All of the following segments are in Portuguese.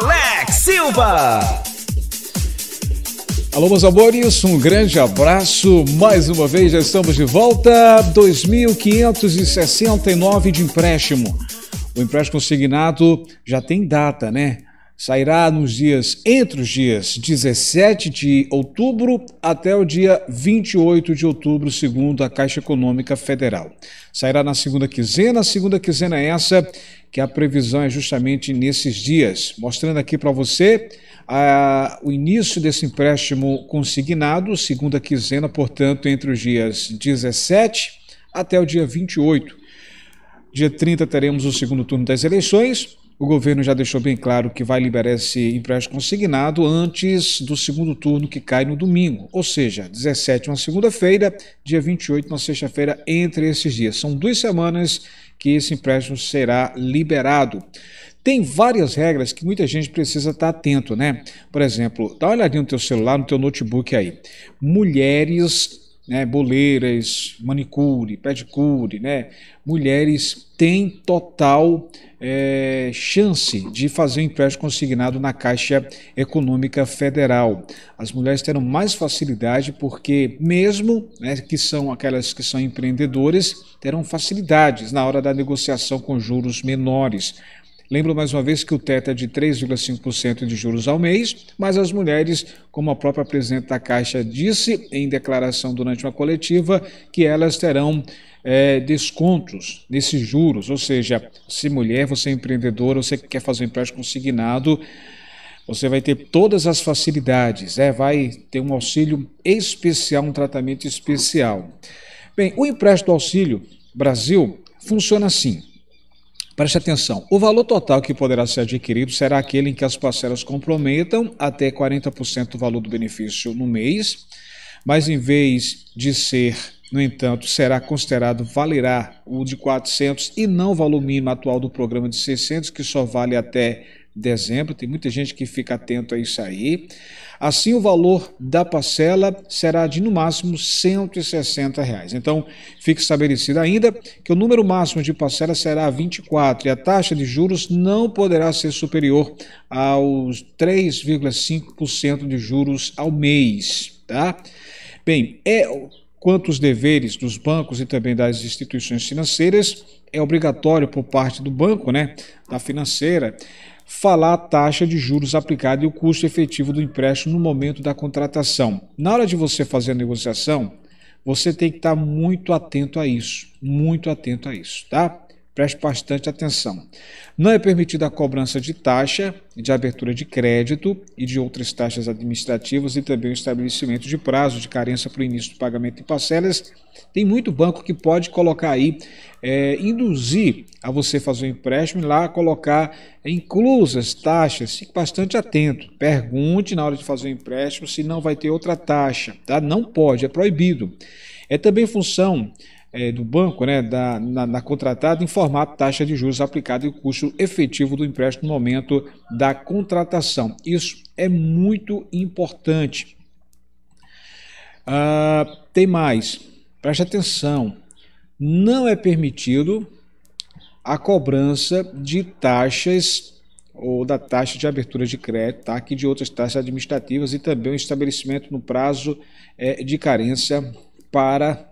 Alex Silva. Alô, meus amores, um grande abraço. Mais uma vez já estamos de volta. 2.569 de empréstimo. O empréstimo consignado já tem data, né? Sairá nos dias, entre os dias 17 de outubro até o dia 28 de outubro, segundo a Caixa Econômica Federal. Sairá na segunda quinzena, a segunda quinzena é essa que a previsão é justamente nesses dias. Mostrando aqui para você o início desse empréstimo consignado, segunda quinzena, portanto, entre os dias 17 até o dia 28. Dia 30 teremos o segundo turno das eleições. O governo já deixou bem claro que vai liberar esse empréstimo consignado antes do segundo turno que cai no domingo, ou seja, 17 é uma segunda-feira, dia 28 uma sexta-feira, entre esses dias. São duas semanas que esse empréstimo será liberado. Tem várias regras que muita gente precisa estar atento, né? Por exemplo, dá uma olhadinha no teu celular, no teu notebook aí. Mulheres né, boleiras, manicure, pedicure, né, mulheres têm total é, chance de fazer um empréstimo consignado na Caixa Econômica Federal. As mulheres terão mais facilidade porque, mesmo né, que são aquelas que são empreendedoras, terão facilidades na hora da negociação com juros menores. Lembro mais uma vez que o teto é de 3,5% de juros ao mês, mas as mulheres, como a própria presidente da Caixa disse em declaração durante uma coletiva, que elas terão é, descontos nesses juros. Ou seja, se mulher, você é empreendedora, você quer fazer um empréstimo consignado, você vai ter todas as facilidades, é, vai ter um auxílio especial, um tratamento especial. Bem, o empréstimo auxílio Brasil funciona assim. Preste atenção: o valor total que poderá ser adquirido será aquele em que as parcelas comprometam até 40% do valor do benefício no mês, mas em vez de ser no entanto, será considerado valerá o de 400 e não o valor mínimo atual do programa de 600, que só vale até dezembro. Tem muita gente que fica atento a isso aí. Assim, o valor da parcela será de no máximo R$ 160. Reais. Então, fique estabelecido ainda que o número máximo de parcela será 24 e a taxa de juros não poderá ser superior aos 3,5% de juros ao mês. Tá? Bem, é quanto aos deveres dos bancos e também das instituições financeiras é obrigatório por parte do banco, né, da financeira, falar a taxa de juros aplicada e o custo efetivo do empréstimo no momento da contratação. Na hora de você fazer a negociação, você tem que estar muito atento a isso, muito atento a isso, tá? Preste bastante atenção. Não é permitida a cobrança de taxa, de abertura de crédito e de outras taxas administrativas e também o estabelecimento de prazo de carência para o início do pagamento de parcelas. Tem muito banco que pode colocar aí, é, induzir a você fazer um empréstimo e lá colocar é, inclusas taxas. Fique bastante atento. Pergunte na hora de fazer o um empréstimo se não vai ter outra taxa. Tá? Não pode, é proibido. É também função é, do banco, né, da, na, na, contratada, informar a taxa de juros aplicada e o custo efetivo do empréstimo no momento da contratação. Isso é muito importante. Ah, tem mais, preste atenção: não é permitido a cobrança de taxas ou da taxa de abertura de crédito, tá? aqui de outras taxas administrativas e também o estabelecimento no prazo é, de carência para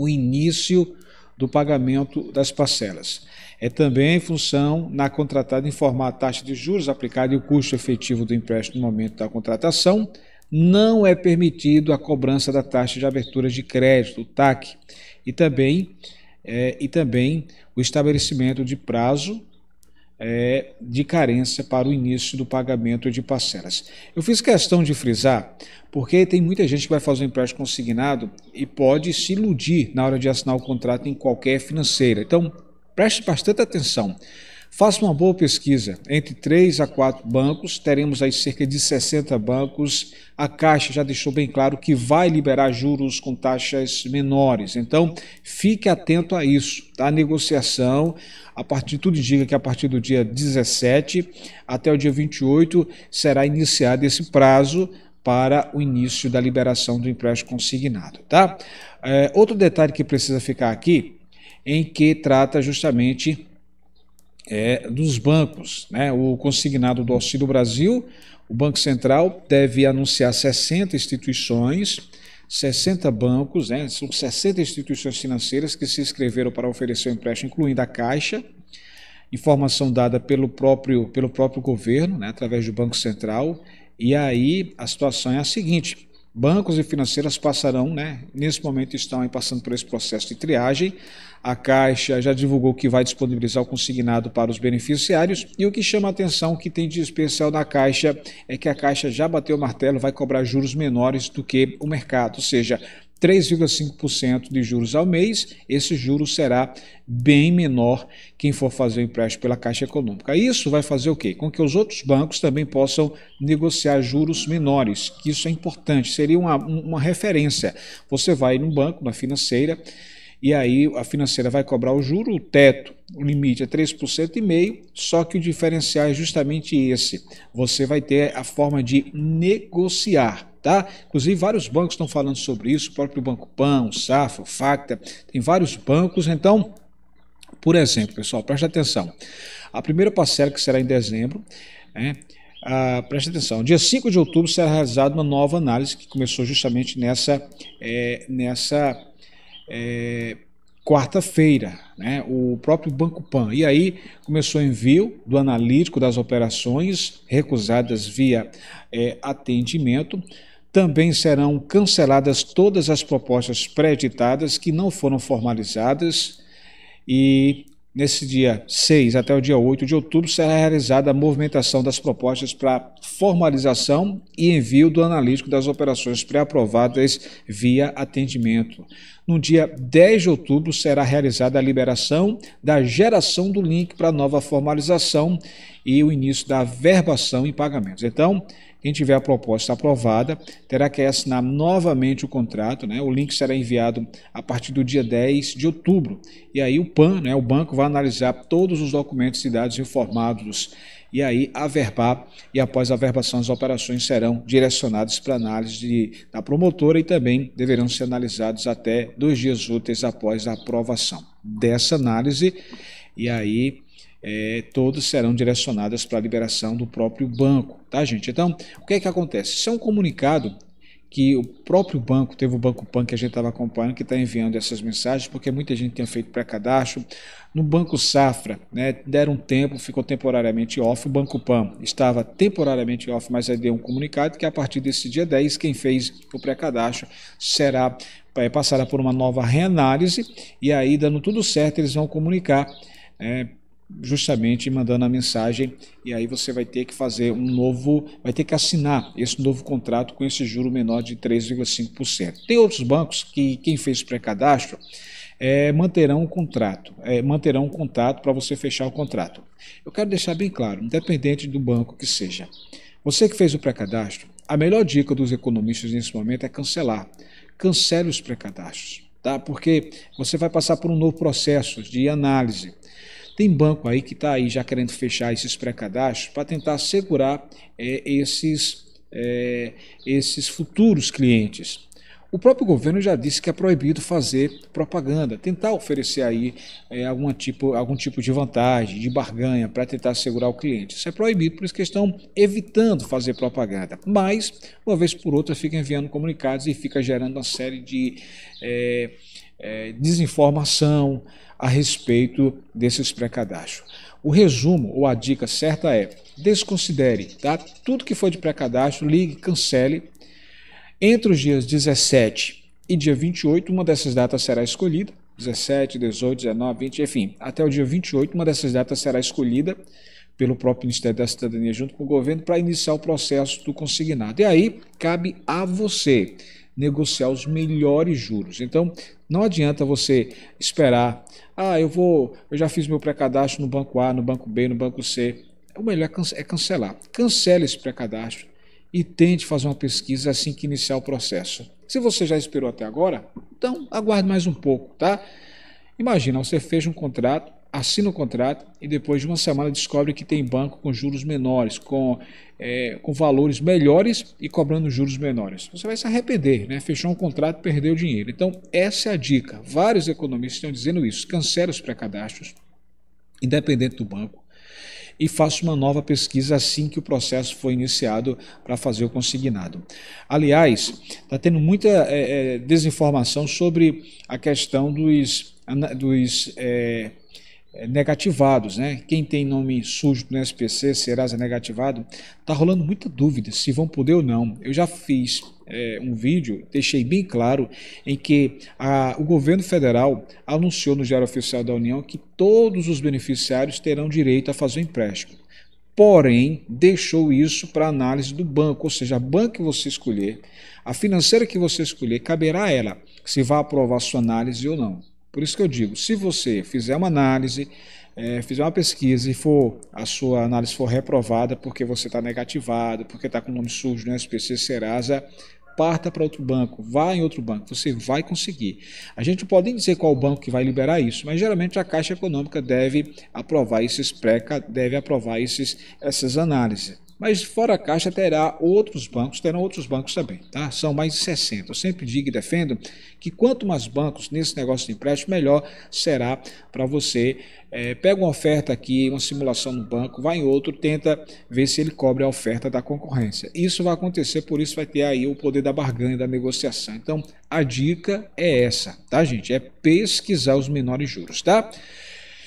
o início do pagamento das parcelas. É também função na contratada informar a taxa de juros aplicada e o custo efetivo do empréstimo no momento da contratação. Não é permitido a cobrança da taxa de abertura de crédito, o TAC, e também, é, e também o estabelecimento de prazo é, de carência para o início do pagamento de parcelas. Eu fiz questão de frisar, porque tem muita gente que vai fazer um empréstimo consignado e pode se iludir na hora de assinar o contrato em qualquer financeira. Então, preste bastante atenção. Faça uma boa pesquisa. Entre três a quatro bancos, teremos aí cerca de 60 bancos. A Caixa já deixou bem claro que vai liberar juros com taxas menores. Então, fique atento a isso. Tá? A negociação, a partir tudo indica que a partir do dia 17 até o dia 28 será iniciado esse prazo para o início da liberação do empréstimo consignado, tá? É, outro detalhe que precisa ficar aqui, em que trata justamente é, dos bancos. Né? O consignado do Auxílio Brasil, o Banco Central deve anunciar 60 instituições, 60 bancos, né? são 60 instituições financeiras que se inscreveram para oferecer o empréstimo, incluindo a Caixa, informação dada pelo próprio, pelo próprio governo, né? através do Banco Central. E aí a situação é a seguinte: Bancos e financeiras passarão, né, nesse momento estão passando por esse processo de triagem. A Caixa já divulgou que vai disponibilizar o consignado para os beneficiários. E o que chama a atenção, que tem de especial na Caixa, é que a Caixa já bateu o martelo, vai cobrar juros menores do que o mercado. Ou seja, 3,5% de juros ao mês, esse juro será bem menor quem for fazer o empréstimo pela Caixa Econômica. Isso vai fazer o quê? Com que os outros bancos também possam negociar juros menores, que isso é importante, seria uma, uma referência. Você vai num banco, na financeira, e aí a financeira vai cobrar o juro, o teto, o limite é 3,5%, só que o diferencial é justamente esse. Você vai ter a forma de negociar Tá? Inclusive, vários bancos estão falando sobre isso, o próprio Banco Pan, o Safra, o Facta, tem vários bancos. Então, por exemplo, pessoal, preste atenção. A primeira parcela, que será em dezembro, né, ah, preste atenção, dia 5 de outubro será realizada uma nova análise que começou justamente nessa, é, nessa é, quarta-feira, né, o próprio Banco Pan. E aí começou o envio do analítico das operações recusadas via é, atendimento também serão canceladas todas as propostas pré-editadas que não foram formalizadas e nesse dia 6 até o dia 8 de outubro será realizada a movimentação das propostas para formalização e envio do analítico das operações pré-aprovadas via atendimento. No dia 10 de outubro será realizada a liberação da geração do link para nova formalização e o início da verbação e pagamentos. Então, quem tiver a proposta aprovada terá que assinar novamente o contrato. Né? O link será enviado a partir do dia 10 de outubro. E aí o PAN, né, o banco, vai analisar todos os documentos e dados informados e aí averbar e após a averbação as operações serão direcionadas para análise de, da promotora e também deverão ser analisados até dois dias úteis após a aprovação dessa análise e aí é, todas serão direcionadas para a liberação do próprio banco, tá, gente? Então, o que é que acontece? Isso é um comunicado que o próprio banco, teve o Banco Pan que a gente estava acompanhando, que está enviando essas mensagens, porque muita gente tinha feito pré-cadastro. No Banco Safra, né, deram um tempo, ficou temporariamente off. O Banco Pan estava temporariamente off, mas aí deu um comunicado que a partir desse dia 10, quem fez o pré-cadastro será é, passará por uma nova reanálise e aí, dando tudo certo, eles vão comunicar é, justamente mandando a mensagem e aí você vai ter que fazer um novo, vai ter que assinar esse novo contrato com esse juro menor de 3,5%. Tem outros bancos que quem fez pré-cadastro é, manterão o contrato, é, manterão o contato para você fechar o contrato. Eu quero deixar bem claro, independente do banco que seja, você que fez o pré-cadastro, a melhor dica dos economistas nesse momento é cancelar. Cancele os pré-cadastros, tá? Porque você vai passar por um novo processo de análise. Tem banco aí que está aí já querendo fechar esses pré-cadastros para tentar segurar é, esses, é, esses futuros clientes. O próprio governo já disse que é proibido fazer propaganda, tentar oferecer aí é, algum, tipo, algum tipo de vantagem, de barganha para tentar segurar o cliente. Isso é proibido, por isso que estão evitando fazer propaganda. Mas, uma vez por outra, fica enviando comunicados e fica gerando uma série de é, é, desinformação a respeito desses pré-cadastros. O resumo ou a dica certa é: desconsidere tá? tudo que foi de pré-cadastro, ligue, cancele. Entre os dias 17 e dia 28, uma dessas datas será escolhida. 17, 18, 19, 20, enfim, até o dia 28, uma dessas datas será escolhida pelo próprio Ministério da Cidadania junto com o governo para iniciar o processo do consignado. E aí cabe a você negociar os melhores juros. Então, não adianta você esperar, ah, eu vou, eu já fiz meu pré-cadastro no banco A, no banco B, no banco C. O melhor é, é cancelar. Cancele esse pré-cadastro e tente fazer uma pesquisa assim que iniciar o processo. Se você já esperou até agora, então aguarde mais um pouco, tá? Imagina, você fez um contrato assina o contrato e depois de uma semana descobre que tem banco com juros menores, com, é, com valores melhores e cobrando juros menores. Você vai se arrepender, né? fechou um contrato, perdeu dinheiro. Então, essa é a dica. Vários economistas estão dizendo isso. Cancele os pré-cadastros, independente do banco, e faça uma nova pesquisa assim que o processo for iniciado para fazer o consignado. Aliás, está tendo muita é, é, desinformação sobre a questão dos. dos é, é, negativados, né? Quem tem nome sujo no SPC, Serasa negativado, tá rolando muita dúvida se vão poder ou não. Eu já fiz é, um vídeo, deixei bem claro em que a, o governo federal anunciou no Diário Oficial da União que todos os beneficiários terão direito a fazer um empréstimo. Porém, deixou isso para análise do banco, ou seja, a banca que você escolher, a financeira que você escolher, caberá a ela se vai aprovar sua análise ou não. Por isso que eu digo, se você fizer uma análise, é, fizer uma pesquisa e for a sua análise for reprovada porque você está negativado, porque está com o nome sujo no SPC Serasa, parta para outro banco, vá em outro banco, você vai conseguir. A gente pode nem dizer qual banco que vai liberar isso, mas geralmente a Caixa Econômica deve aprovar esses pré, deve aprovar esses, essas análises. Mas fora a Caixa terá outros bancos, terão outros bancos também, tá? São mais de 60. Eu sempre digo e defendo que quanto mais bancos nesse negócio de empréstimo, melhor será para você. É, pega uma oferta aqui, uma simulação no banco, vai em outro, tenta ver se ele cobre a oferta da concorrência. Isso vai acontecer, por isso vai ter aí o poder da barganha, da negociação. Então, a dica é essa, tá, gente? É pesquisar os menores juros, tá?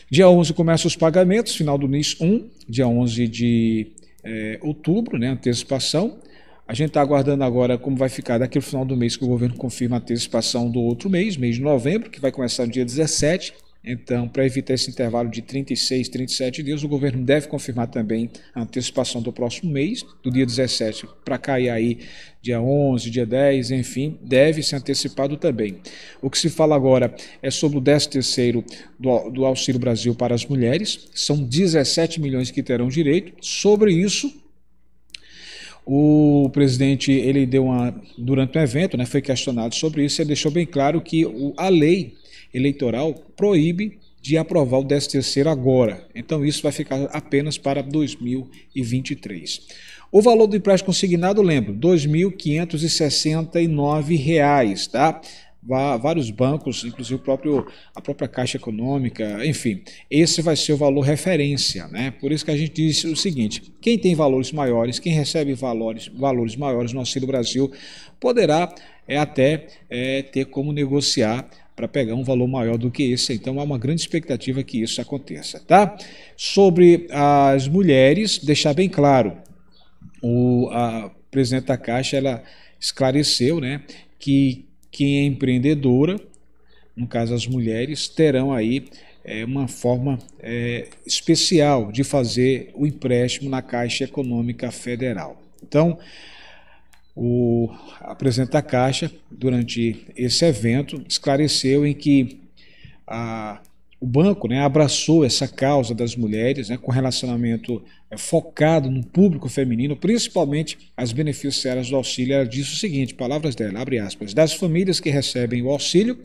Dia 11 começa os pagamentos, final do NIS 1, dia 11 de é, outubro, né, antecipação. A gente está aguardando agora como vai ficar daqui ao final do mês que o governo confirma a antecipação do outro mês, mês de novembro, que vai começar no dia 17. Então, para evitar esse intervalo de 36, 37 dias, o governo deve confirmar também a antecipação do próximo mês, do dia 17 para cair aí dia 11, dia 10, enfim, deve ser antecipado também. O que se fala agora é sobre o 13º do, do Auxílio Brasil para as mulheres, são 17 milhões que terão direito. Sobre isso, o presidente, ele deu uma durante o um evento, né, foi questionado sobre isso e deixou bem claro que a lei Eleitoral proíbe de aprovar o 13 agora. Então isso vai ficar apenas para 2023. O valor do empréstimo consignado, lembro, R$ 2.569, tá? vários bancos, inclusive próprio, a própria Caixa Econômica, enfim. Esse vai ser o valor referência, né? Por isso que a gente disse o seguinte: quem tem valores maiores, quem recebe valores, valores maiores no Auxílio Brasil, poderá é, até é, ter como negociar para pegar um valor maior do que esse. Então há uma grande expectativa que isso aconteça, tá? Sobre as mulheres, deixar bem claro, o a presidente da Caixa ela esclareceu, né, que quem é empreendedora, no caso as mulheres, terão aí é, uma forma é, especial de fazer o empréstimo na Caixa Econômica Federal. Então, o apresenta da Caixa, durante esse evento, esclareceu em que a, o banco né, abraçou essa causa das mulheres né, com relacionamento é, focado no público feminino, principalmente as beneficiárias do auxílio. Ela disse o seguinte, palavras dela, abre aspas, das famílias que recebem o auxílio,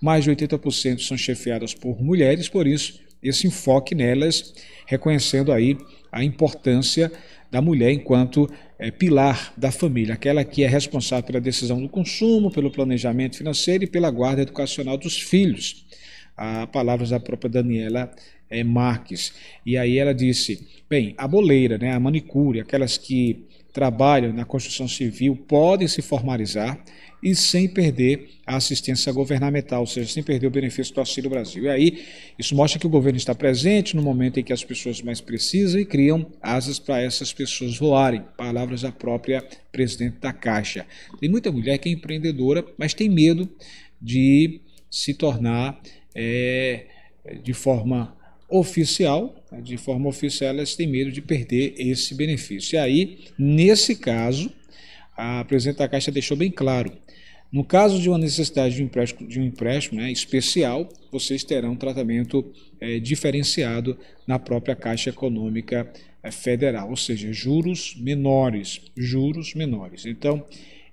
mais de 80% são chefiadas por mulheres, por isso esse enfoque nelas, reconhecendo aí a importância da mulher enquanto é, pilar da família, aquela que é responsável pela decisão do consumo, pelo planejamento financeiro e pela guarda educacional dos filhos. A palavras da própria Daniela é, Marques. E aí ela disse: bem, a boleira, né, a manicure, aquelas que trabalham na construção civil podem se formalizar e sem perder a assistência governamental, ou seja, sem perder o benefício do Auxílio Brasil. E aí, isso mostra que o governo está presente no momento em que as pessoas mais precisam e criam asas para essas pessoas voarem. Palavras da própria presidente da Caixa. Tem muita mulher que é empreendedora, mas tem medo de se tornar é, de forma oficial, né, de forma oficial, elas têm medo de perder esse benefício. E aí, nesse caso, a presidenta da Caixa deixou bem claro. No caso de uma necessidade de um empréstimo, de um empréstimo né, especial, vocês terão um tratamento é, diferenciado na própria Caixa Econômica eh, Federal, ou seja, juros menores, juros menores. Então,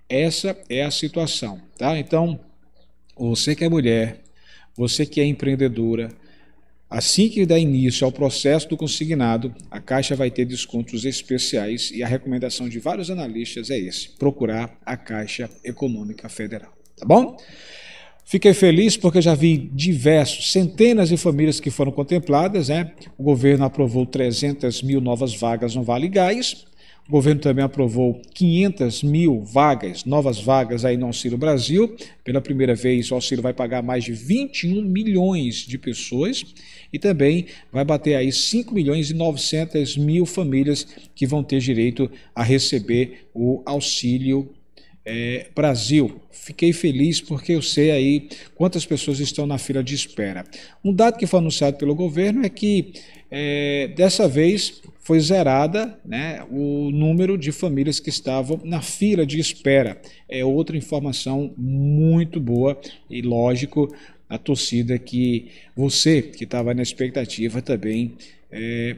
essa é a situação, tá? Então, você que é mulher, você que é empreendedora, Assim que dá início ao processo do consignado, a Caixa vai ter descontos especiais e a recomendação de vários analistas é esse: procurar a Caixa Econômica Federal. Tá bom? Fiquei feliz porque já vi diversos, centenas de famílias que foram contempladas, né? O governo aprovou 300 mil novas vagas no Vale Gás. O governo também aprovou 500 mil vagas, novas vagas aí no Auxílio Brasil. Pela primeira vez, o auxílio vai pagar mais de 21 milhões de pessoas e também vai bater aí 5 milhões e 900 mil famílias que vão ter direito a receber o auxílio é, Brasil. Fiquei feliz porque eu sei aí quantas pessoas estão na fila de espera. Um dado que foi anunciado pelo governo é que é, dessa vez foi zerada né, o número de famílias que estavam na fila de espera. É outra informação muito boa e lógico a torcida que você, que estava na expectativa, também é,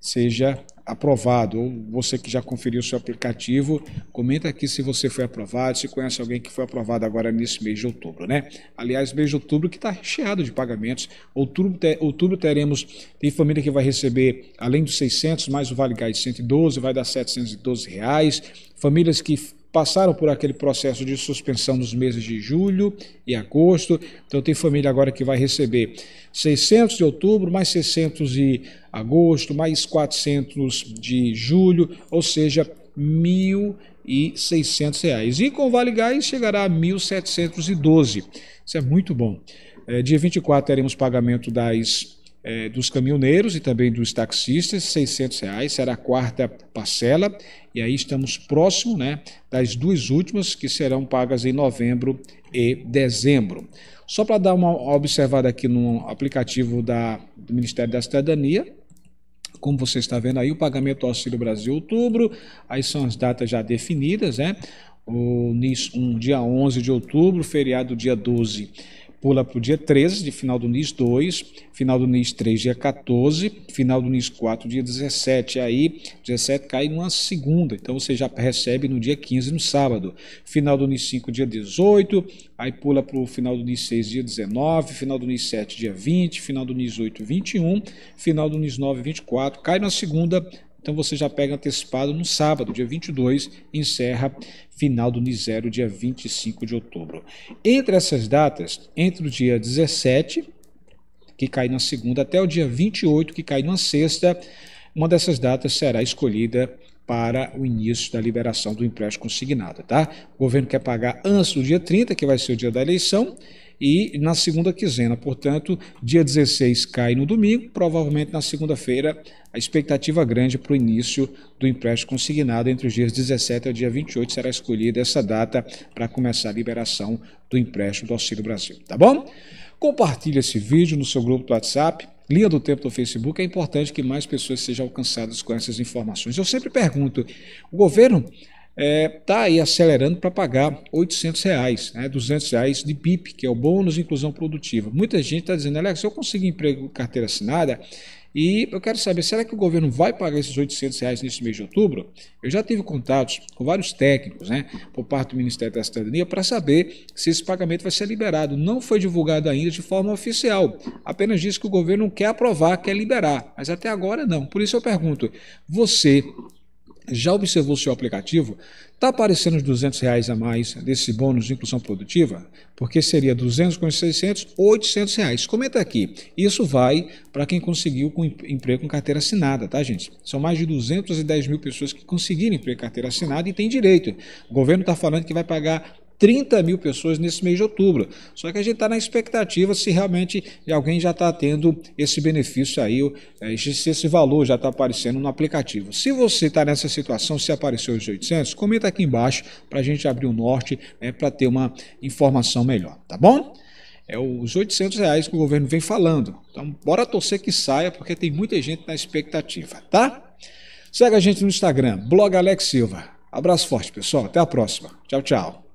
seja aprovado. Ou você que já conferiu o seu aplicativo, comenta aqui se você foi aprovado, se conhece alguém que foi aprovado agora nesse mês de outubro, né? Aliás, mês de outubro que está recheado de pagamentos. Outubro, te, outubro teremos, tem família que vai receber, além dos 600, mais o Vale Gás de 112, vai dar 712 reais. Famílias que passaram por aquele processo de suspensão nos meses de julho e agosto. Então tem família agora que vai receber 600 de outubro, mais 600 de agosto, mais 400 de julho, ou seja, R$ 1.600. E com Vale Gás chegará a R$ 1.712. Isso é muito bom. É, dia 24 teremos pagamento das é, dos caminhoneiros e também dos taxistas, R$ reais, será a quarta parcela, e aí estamos próximo né, das duas últimas que serão pagas em novembro e dezembro. Só para dar uma observada aqui no aplicativo da, do Ministério da Cidadania, como você está vendo aí, o pagamento do Auxílio Brasil outubro, aí são as datas já definidas, né? O NIS 1, dia 11 de outubro, feriado dia 12 pula para o dia 13, de final do NIS 2, final do NIS 3, dia 14, final do NIS 4, dia 17. Aí, 17 cai numa segunda, então você já recebe no dia 15, no sábado. Final do NIS 5, dia 18, aí pula para o final do NIS 6, dia 19, final do NIS 7, dia 20, final do NIS 8, 21, final do NIS 9, 24. Cai na segunda, então você já pega antecipado no sábado, dia 22, encerra final do Nizero, dia 25 de outubro. Entre essas datas, entre o dia 17, que cai na segunda, até o dia 28, que cai na sexta, uma dessas datas será escolhida para o início da liberação do empréstimo consignado, tá? O governo quer pagar antes do dia 30, que vai ser o dia da eleição, e na segunda quinzena. Portanto, dia 16 cai no domingo, provavelmente na segunda-feira, a expectativa grande para o início do empréstimo consignado entre os dias 17 ao dia 28 será escolhida essa data para começar a liberação do empréstimo do Auxílio Brasil, tá bom? Compartilhe esse vídeo no seu grupo do WhatsApp, linha do tempo do Facebook. É importante que mais pessoas sejam alcançadas com essas informações. Eu sempre pergunto: o governo está é, tá aí acelerando para pagar 800 reais, né, 200 reais de PIP, que é o Bônus de Inclusão Produtiva. Muita gente está dizendo, Alex, se eu conseguir emprego carteira assinada, e eu quero saber, será que o governo vai pagar esses 800 reais neste mês de outubro? Eu já tive contatos com vários técnicos, né, por parte do Ministério da Cidadania, para saber se esse pagamento vai ser liberado. Não foi divulgado ainda de forma oficial. Apenas disse que o governo quer aprovar, quer liberar, mas até agora não. Por isso eu pergunto, você já observou seu aplicativo? Está aparecendo os 200 reais a mais desse bônus de inclusão produtiva? Porque seria 200 com 600, 800 reais. Comenta aqui. Isso vai para quem conseguiu com emprego com carteira assinada, tá, gente? São mais de 210 mil pessoas que conseguiram emprego com carteira assinada e têm direito. O governo está falando que vai pagar 30 mil pessoas nesse mês de outubro. Só que a gente está na expectativa se realmente alguém já está tendo esse benefício aí, é, se esse valor já está aparecendo no aplicativo. Se você está nessa situação, se apareceu os 800, comenta aqui embaixo para a gente abrir o norte, né, para ter uma informação melhor, tá bom? é os 800 reais que o governo vem falando. Então, bora torcer que saia, porque tem muita gente na expectativa, tá? Segue a gente no Instagram, blog Alex Silva. Abraço forte, pessoal. Até a próxima. Tchau, tchau.